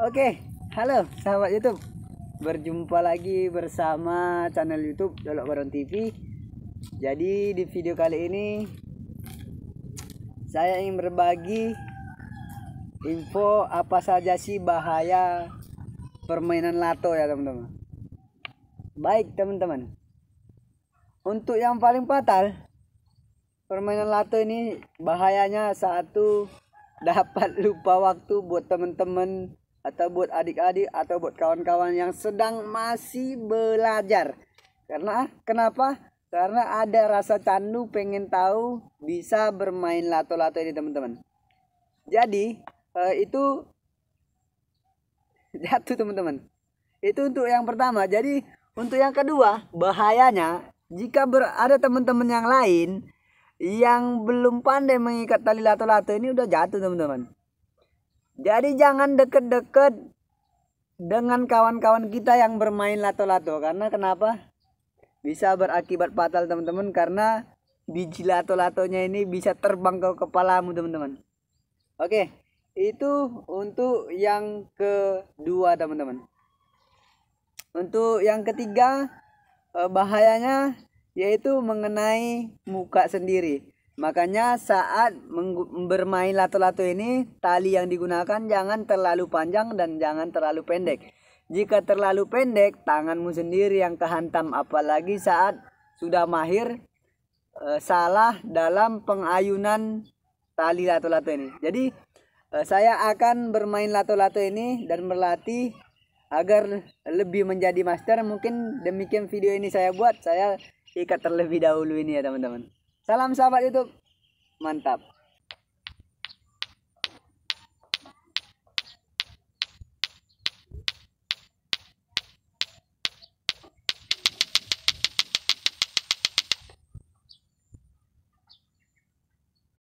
Oke, halo sahabat YouTube. Berjumpa lagi bersama channel YouTube Dolok Baron TV. Jadi di video kali ini saya ingin berbagi info apa saja sih bahaya permainan lato ya teman-teman. Baik teman-teman. Untuk yang paling fatal permainan lato ini bahayanya satu dapat lupa waktu buat teman-teman atau buat adik-adik atau buat kawan-kawan yang sedang masih belajar. Karena kenapa? Karena ada rasa candu pengen tahu bisa bermain lato-lato ini teman-teman. Jadi eh, itu jatuh teman-teman. Itu untuk yang pertama. Jadi untuk yang kedua bahayanya jika ber ada teman-teman yang lain yang belum pandai mengikat tali lato-lato ini udah jatuh teman-teman jadi jangan deket-deket dengan kawan-kawan kita yang bermain lato-lato karena kenapa? Bisa berakibat fatal teman-teman karena biji lato-latonya ini bisa terbang ke kepalamu teman-teman. Oke, itu untuk yang kedua teman-teman. Untuk yang ketiga eh, bahayanya yaitu mengenai muka sendiri. Makanya saat bermain lato-lato ini tali yang digunakan jangan terlalu panjang dan jangan terlalu pendek. Jika terlalu pendek tanganmu sendiri yang kehantam apalagi saat sudah mahir eh, salah dalam pengayunan tali lato-lato ini. Jadi eh, saya akan bermain lato-lato ini dan berlatih agar lebih menjadi master. Mungkin demikian video ini saya buat. Saya ikat terlebih dahulu ini ya teman-teman. Salam sahabat YouTube. म्हणतात मतलब।